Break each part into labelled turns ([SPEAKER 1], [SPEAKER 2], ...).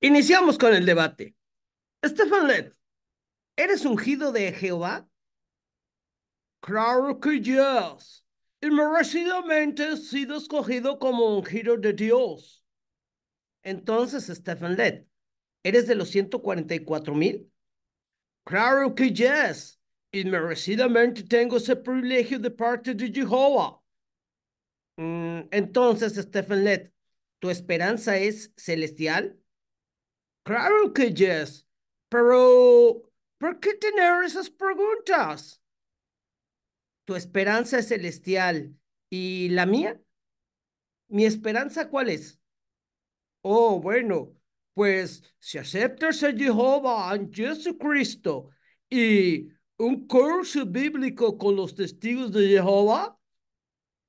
[SPEAKER 1] Iniciamos con el debate. Stephen Lett, ¿eres ungido de Jehová? Claro que yes. Inmerecidamente he sido escogido como ungido de Dios. Entonces, Stephen Led, ¿eres de los 144 mil? Claro que yes. Inmerecidamente tengo ese privilegio de parte de Jehová. Mm, entonces, Stephen Led, ¿tu esperanza es celestial? Claro que yes, pero ¿por qué tener esas preguntas? ¿Tu esperanza es celestial y la mía? ¿Mi esperanza cuál es? Oh, bueno, pues si aceptas a Jehová en Jesucristo y un curso bíblico con los testigos de Jehová,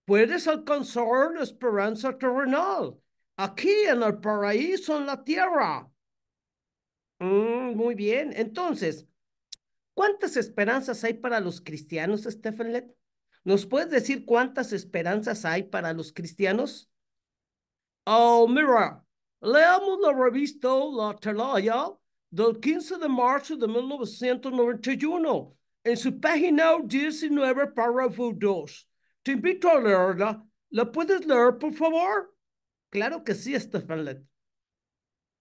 [SPEAKER 1] puedes alcanzar la esperanza terrenal, aquí en el paraíso, en la tierra. Mm, muy bien. Entonces, ¿cuántas esperanzas hay para los cristianos, Lett? ¿Nos puedes decir cuántas esperanzas hay para los cristianos? Oh, mira, leamos la revista La Telaya del 15 de marzo de 1991 en su página 19, párrafo 2. Te invito a leerla. ¿La puedes leer, por favor? Claro que sí, Lett.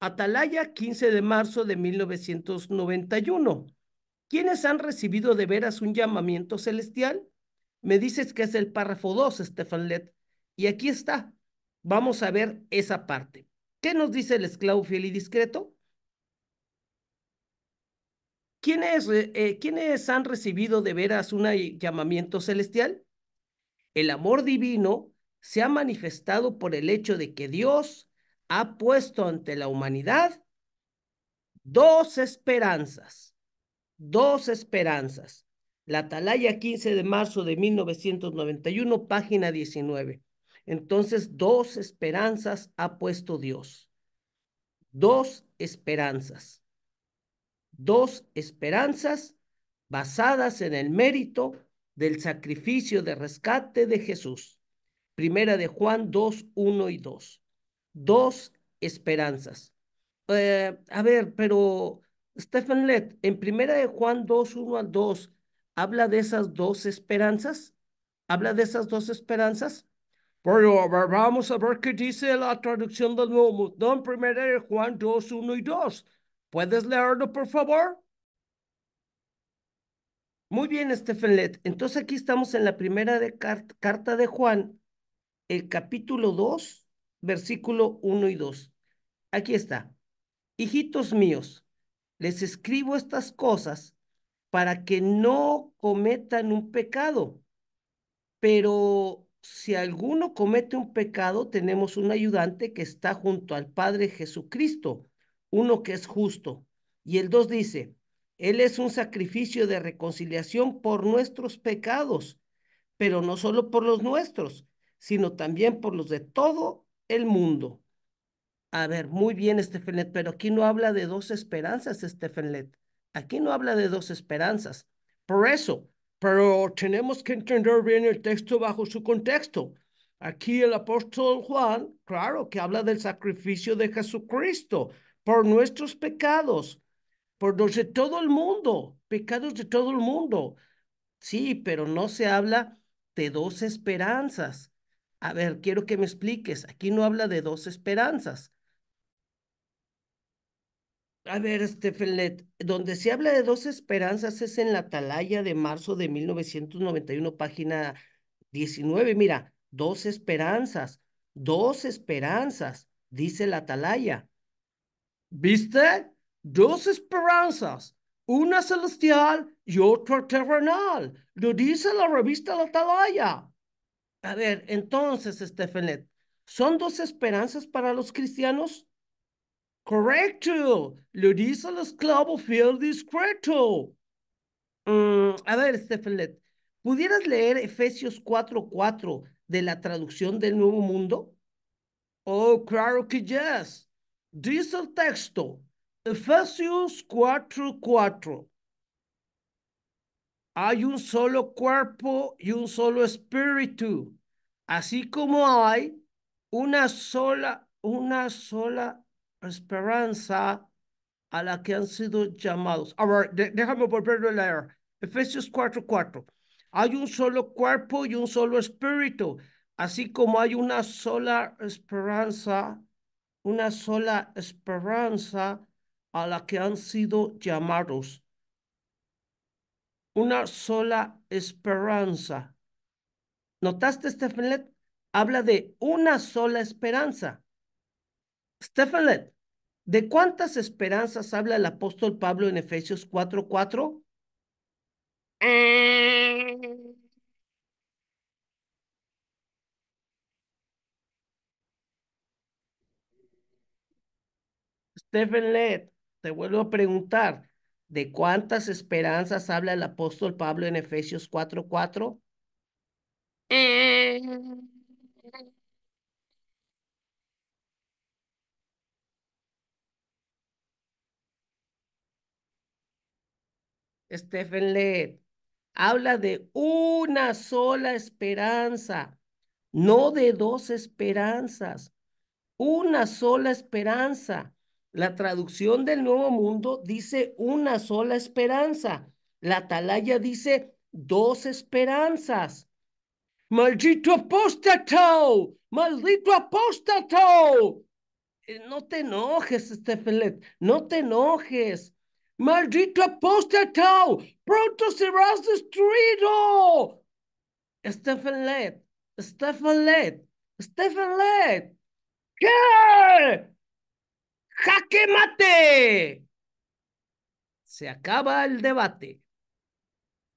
[SPEAKER 1] Atalaya, 15 de marzo de 1991. ¿Quiénes han recibido de veras un llamamiento celestial? Me dices que es el párrafo 2, Stefan Lett. Y aquí está. Vamos a ver esa parte. ¿Qué nos dice el esclavo fiel y discreto? ¿Quiénes, eh, ¿Quiénes han recibido de veras un llamamiento celestial? El amor divino se ha manifestado por el hecho de que Dios ha puesto ante la humanidad dos esperanzas, dos esperanzas. La Atalaya 15 de marzo de 1991, página 19. Entonces, dos esperanzas ha puesto Dios. Dos esperanzas. Dos esperanzas basadas en el mérito del sacrificio de rescate de Jesús. Primera de Juan 2, 1 y 2 dos esperanzas. Eh, a ver, pero Stephen Lett, en primera de Juan 2, 1 al 2, habla de esas dos esperanzas. Habla de esas dos esperanzas. Pero vamos a ver qué dice la traducción del Nuevo Mundo en primera de Juan 2, 1 y 2. ¿Puedes leerlo, por favor? Muy bien, Stephen Lett. Entonces aquí estamos en la primera de carta de Juan, el capítulo 2, versículo 1 y 2. Aquí está. Hijitos míos, les escribo estas cosas para que no cometan un pecado. Pero si alguno comete un pecado, tenemos un ayudante que está junto al Padre Jesucristo, uno que es justo. Y el 2 dice, Él es un sacrificio de reconciliación por nuestros pecados, pero no solo por los nuestros, sino también por los de todo el mundo. A ver, muy bien, Estefanet, pero aquí no habla de dos esperanzas, Estefanet, Aquí no habla de dos esperanzas. Por eso, pero tenemos que entender bien el texto bajo su contexto. Aquí el apóstol Juan, claro, que habla del sacrificio de Jesucristo por nuestros pecados, por los de todo el mundo, pecados de todo el mundo. Sí, pero no se habla de dos esperanzas. A ver, quiero que me expliques. Aquí no habla de dos esperanzas. A ver, Estefanet, donde se habla de dos esperanzas es en la Atalaya de marzo de 1991, página 19. Mira, dos esperanzas, dos esperanzas, dice la Atalaya. ¿Viste? Dos esperanzas, una celestial y otra terrenal, lo dice la revista La Atalaya. A ver, entonces, Stefanet, ¿son dos esperanzas para los cristianos? Correcto, lo dice el esclavo fiel discreto. Mm, a ver, Stefanet, ¿pudieras leer Efesios 4:4 de la traducción del Nuevo Mundo? Oh, claro que yes. Dice el texto, Efesios 4:4 hay un solo cuerpo y un solo espíritu, así como hay una sola, una sola esperanza a la que han sido llamados. ver, déjame volverlo a leer. Efesios 4:4. Hay un solo cuerpo y un solo espíritu, así como hay una sola esperanza, una sola esperanza a la que han sido llamados una sola esperanza. ¿Notaste, Stephen Led? Habla de una sola esperanza. Stephen Led. ¿de cuántas esperanzas habla el apóstol Pablo en Efesios 4:4? Stephen Led, te vuelvo a preguntar, ¿De cuántas esperanzas habla el apóstol Pablo en Efesios 4:4? cuatro? Eh, Stephen Led habla de una sola esperanza, no de dos esperanzas, una sola esperanza. La traducción del Nuevo Mundo dice una sola esperanza. La atalaya dice dos esperanzas. Maldito apóstato, maldito apóstato. Eh, no te enojes, Stephen Lett. no te enojes. Maldito apóstato, pronto serás destruido. ¡Stephen Lett! ¡Stephen Lett! ¿Qué? jaque mate. Se acaba el debate.